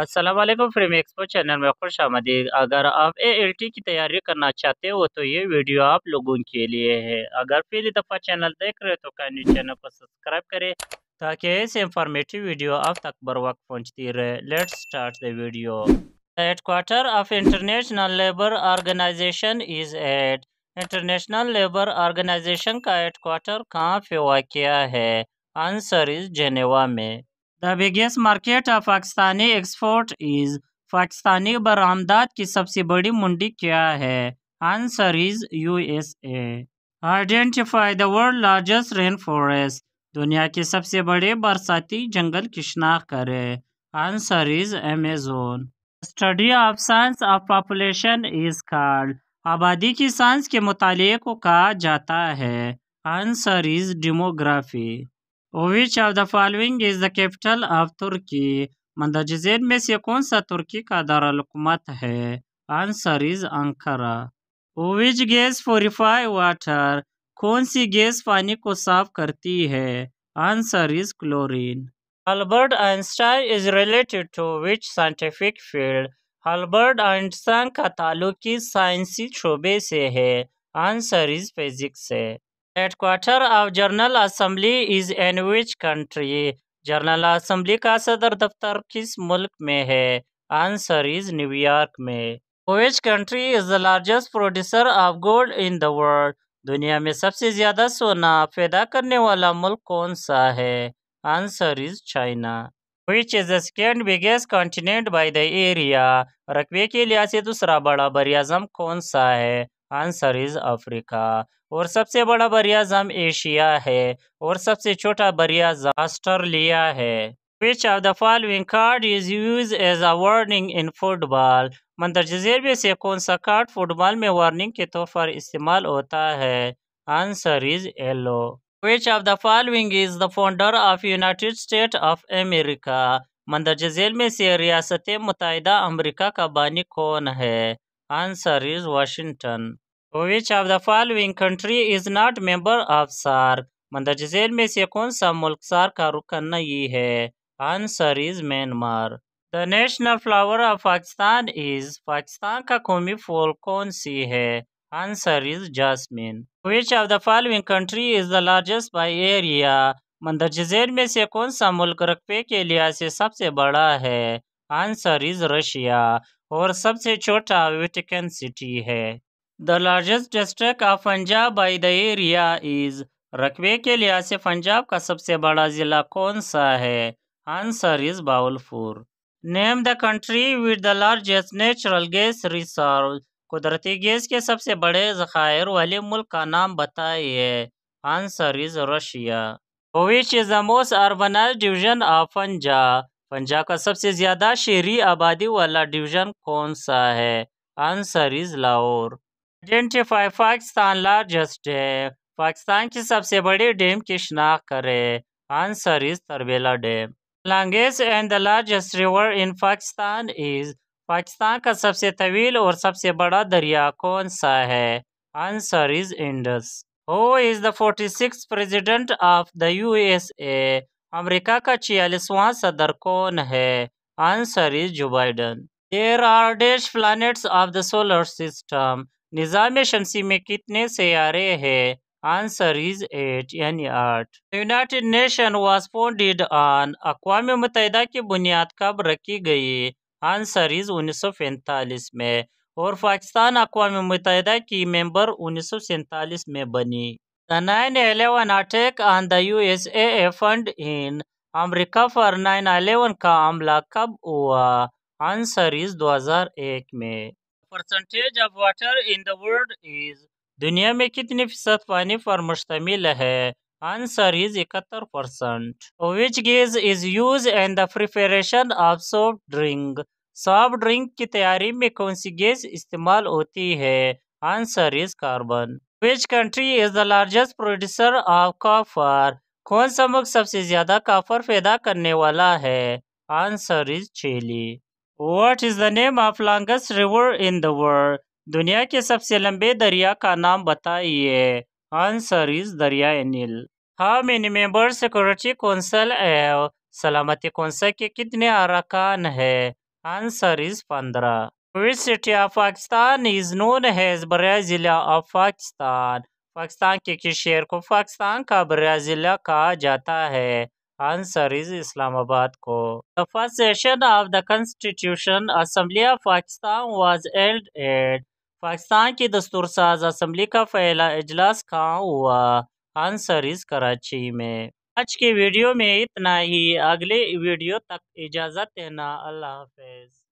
Aslam frame expo channel में खुश आमदी अगर आप ए एल टी की तैयारी करना चाहते हो तो ये वीडियो आप लोगों के लिए है अगर पहली दफ़ा चैनल देख रहे हो तो कानी चैनल को सब्सक्राइब करें ताकि ऐसे इंफॉर्मेटिव वीडियो आप तक बर वक्त पहुँचती रहे लेट स्टार्ट दीडियो video headquarter of international labour organization is at international labour organization का हेडक्वार्टर कहाँ पे वाक़ है आंसर इज़ जेनेवा में the biggest market of Pakistani export is Pakistani बरामदात की सबसे बड़ी मंडी क्या है answer is U S A identify the world largest rain forest दुनिया के सबसे बड़े बरसाती जंगल की शनाख्त करे answer is Amazon study of science of population is called आबादी की साइंस के मुताले को कहा जाता है answer is demography which of the following is the capital of Turkey मंदजैन में से कौन सा तुर्की का दारकूमत है answer is Ankara which gas purify water कौन सी गैस पानी को साफ करती है answer is chlorine Albert Einstein is related to which scientific field Albert Einstein का ताल्लुक किस साइंसी शोबे से है आंसर इज फिजिक्स है headquarter of general assembly is in which country general assembly का सदर दफ्तर किस मुल्क में है आंसर इज़ न्यूयॉर्क में which country is the largest producer of gold in the world दुनिया में सबसे ज़्यादा सोना पैदा करने वाला मुल्क कौन सा है answer is China which is the second biggest continent by the area रकबे के लिहाज से दूसरा बड़ा बर कौन सा है आंसर इज़ अफ्रीका और सबसे बड़ा बरियाजम एशिया है और सबसे छोटा बरियाज ऑस्ट्रेलिया है which of the following card is use as a warning in football मंदरजर में से कौन सा कार्ड फुटबॉल में वार्निंग के तौर पर इस्तेमाल होता है answer is yellow of the following is the founder of United State of America America? जेल में से रियासत मुतहदा अमरीका का बानी कौन है answer is Washington which of the following country is not member of SAARC मंदर जैसेल में से कौन सा मुल्क सार का रुकन नहीं है answer is Myanmar the national flower of Pakistan is Pakistan का कौमी फूल कौन सी है answer is jasmine which of the following country is the largest by area मंदरजैर में से कौन सा मुल्क रकबे के लिहाज से सबसे बड़ा है आंसर इज रशिया और सबसे छोटा वेटिकन सिटी है the largest district of Punjab by the area is रकबे के लिहाज से पंजाब का सबसे बड़ा ज़िला कौन सा है answer is Bahawalpur name the country with the largest natural gas reserve कुदरती गैस के सबसे बड़े जखायर वाले मुल्क का नाम बताइए answer is Russia which is the most urbanize division of Punjab Punjab का सबसे ज़्यादा शहरी आबादी वाला डिवीजन कौन सा है answer is Lahore identify Pakistan largest dam Pakistan की सबसे बड़ी डैम की शनाख्त करे answer is Tarbela dam longest and the largest river in Pakistan is Pakistan का सबसे तवील और सबसे बड़ा दरिया कौन सा है answer is Indus who is the forty six president of the U S A अमरीका का छियालीसवा सदर कौन है answer is Joe Biden there are डेस्ट planets of the solar system निज़ाम शमसी में कितने सारे हैं आंसर इज एट यानी आठ United Nation was founded on अकवा मुतहदा की बुनियाद कब रखी गई आंसर इज उन्नीस सौ पैंतालीस में और पाकिस्तान अकवा मुतहदा की मेंबर उन्नीस सौ सैंतालीस में बनी the nine eleven attack on the U S A फंड इन अमरीका फॉर नाइन अलेवन का हमला कब हुआ आंसर इज 2001 में percentage of water in the world is दुनिया में कितने फीसद पानी पर मुश्तमिल है आंसर इज इकहत्तर percent which gas is use in the preparation of soft drink soft drink की तैयारी में कौन सी गैस इस्तेमाल होती है answer is carbon which country is the largest producer of coffee कौन सा मुख्य सबसे ज्यादा काफर पैदा करने वाला है answer is Chile what is the name of longest river in the world दुनिया के सबसे लंबे दरिया का नाम बताइए आंसर इज दरिया नील how many member security council एव सलामती कौंसल के कितने अरकान है आंसर इज पंद्रह which city of Pakistan is known has बरिया ज़िला ऑफ पाकिस्तान पाकिस्तान के किस शहर को पाकिस्तान का बरिया ज़िला कहा जाता है आंसर इज इस्लामाबाद को the first session of the constitution assembly of Pakistan was held एड पाकिस्तान की दस्तूर साज असम्बली का पहला इजलास कहाँ हुआ आंसर इज कराची में आज के वीडियो में इतना ही अगले वीडियो तक इजाज़त देना अल्लाह हाफिज़